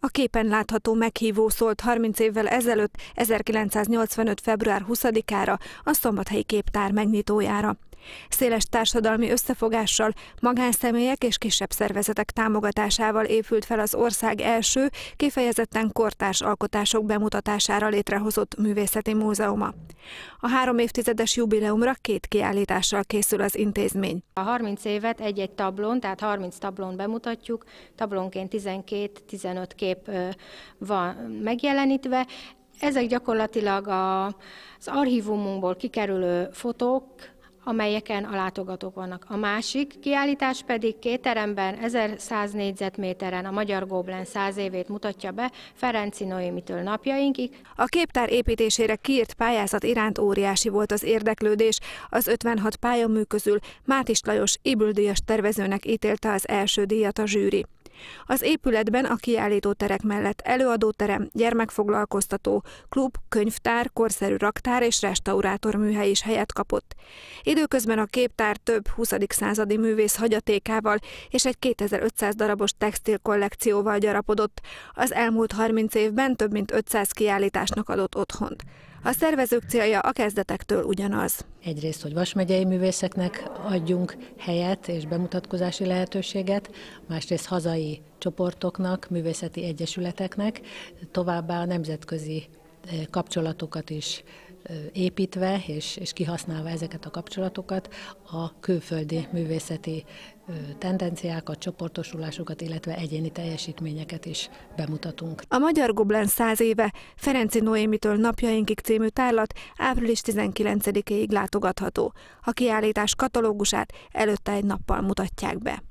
A képen látható meghívó szólt 30 évvel ezelőtt, 1985. február 20-ára, a Szombathelyi Képtár megnyitójára. Széles társadalmi összefogással, magánszemélyek és kisebb szervezetek támogatásával épült fel az ország első, kifejezetten kortárs alkotások bemutatására létrehozott művészeti múzeuma. A három évtizedes jubileumra két kiállítással készül az intézmény. A 30 évet egy-egy tablón, tehát 30 tablón bemutatjuk, Tablónként 12-15 kép van megjelenítve. Ezek gyakorlatilag az archívumunkból kikerülő fotók, amelyeken a látogatók vannak. A másik kiállítás pedig két teremben, 1100 négyzetméteren a Magyar Goblen 100 évét mutatja be Ferenci Noémitől napjainkig. A képtár építésére kiírt pályázat iránt óriási volt az érdeklődés. Az 56 pályamű közül Mátis Lajos Ibüldíjas tervezőnek ítélte az első díjat a zsűri. Az épületben a kiállító terek mellett előadóterem, gyermekfoglalkoztató, klub, könyvtár, korszerű raktár és restaurátor műhely is helyet kapott. Időközben a képtár több 20. századi művész hagyatékával és egy 2500 darabos textil kollekcióval gyarapodott. Az elmúlt 30 évben több mint 500 kiállításnak adott otthont. A szervezők célja a kezdetektől ugyanaz. Egyrészt, hogy vasmegyei művészeknek adjunk helyet és bemutatkozási lehetőséget, másrészt hazai csoportoknak, művészeti egyesületeknek, továbbá a nemzetközi eh, kapcsolatokat is eh, építve és, és kihasználva ezeket a kapcsolatokat a külföldi művészeti tendenciákat, csoportosulásokat, illetve egyéni teljesítményeket is bemutatunk. A Magyar Goblen száz éve Ferenci Noémitől napjainkig című tárlat április 19 éig látogatható. A kiállítás katalógusát előtte egy nappal mutatják be.